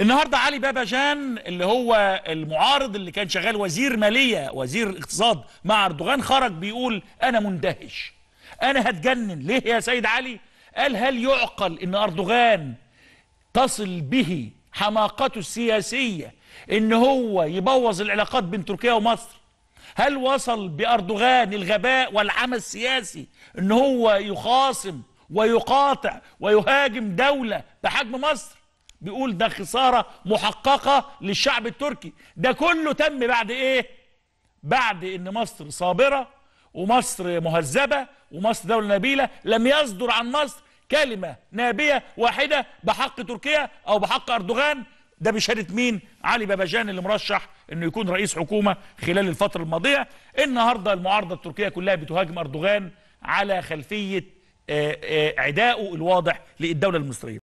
النهارده علي بابا جان اللي هو المعارض اللي كان شغال وزير ماليه وزير اقتصاد مع اردوغان خرج بيقول انا مندهش انا هتجنن ليه يا سيد علي قال هل يعقل ان اردوغان تصل به حماقته السياسيه ان هو يبوظ العلاقات بين تركيا ومصر هل وصل باردوغان الغباء والعمى السياسي ان هو يخاصم ويقاطع ويهاجم دوله بحجم مصر بيقول ده خسارة محققة للشعب التركي ده كله تم بعد ايه بعد ان مصر صابرة ومصر مهذبة ومصر دولة نبيلة لم يصدر عن مصر كلمة نابية واحدة بحق تركيا او بحق اردوغان ده بشهادة مين علي باباجان اللي مرشح انه يكون رئيس حكومة خلال الفترة الماضية النهاردة المعارضة التركية كلها بتهاجم اردوغان على خلفية آه، آه، عدائه الواضح للدولة المصرية